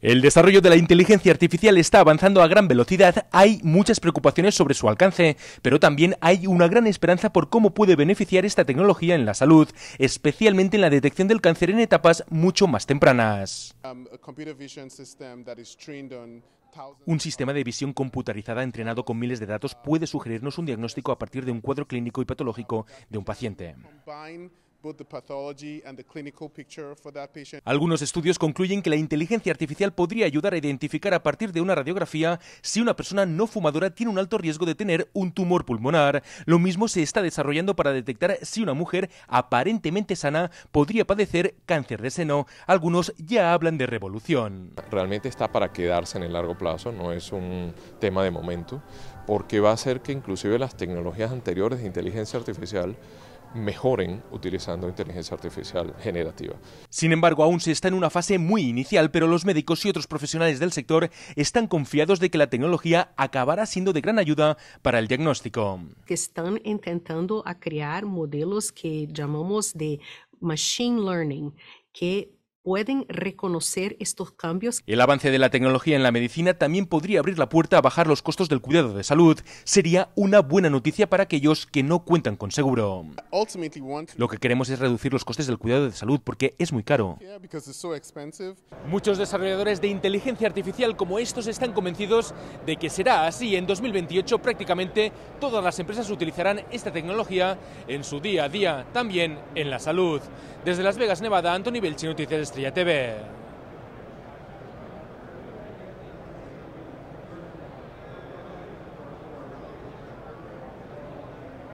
El desarrollo de la inteligencia artificial está avanzando a gran velocidad, hay muchas preocupaciones sobre su alcance, pero también hay una gran esperanza por cómo puede beneficiar esta tecnología en la salud, especialmente en la detección del cáncer en etapas mucho más tempranas. Um, un sistema de visión computarizada entrenado con miles de datos puede sugerirnos un diagnóstico a partir de un cuadro clínico y patológico de un paciente. Algunos estudios concluyen que la inteligencia artificial podría ayudar a identificar a partir de una radiografía si una persona no fumadora tiene un alto riesgo de tener un tumor pulmonar. Lo mismo se está desarrollando para detectar si una mujer aparentemente sana podría padecer cáncer de seno. Algunos ya hablan de revolución. Realmente está para quedarse en el largo plazo, no es un tema de momento, porque va a ser que inclusive las tecnologías anteriores de inteligencia artificial mejoren utilizando inteligencia artificial generativa. Sin embargo, aún se está en una fase muy inicial, pero los médicos y otros profesionales del sector están confiados de que la tecnología acabará siendo de gran ayuda para el diagnóstico. están intentando crear modelos que llamamos de machine learning, que pueden reconocer estos cambios. El avance de la tecnología en la medicina también podría abrir la puerta a bajar los costos del cuidado de salud. Sería una buena noticia para aquellos que no cuentan con seguro. Lo que queremos es reducir los costes del cuidado de salud porque es muy caro. Muchos desarrolladores de inteligencia artificial como estos están convencidos de que será así. En 2028 prácticamente todas las empresas utilizarán esta tecnología en su día a día, también en la salud. Desde Las Vegas, Nevada, Anthony Belchi, Noticias ya te ve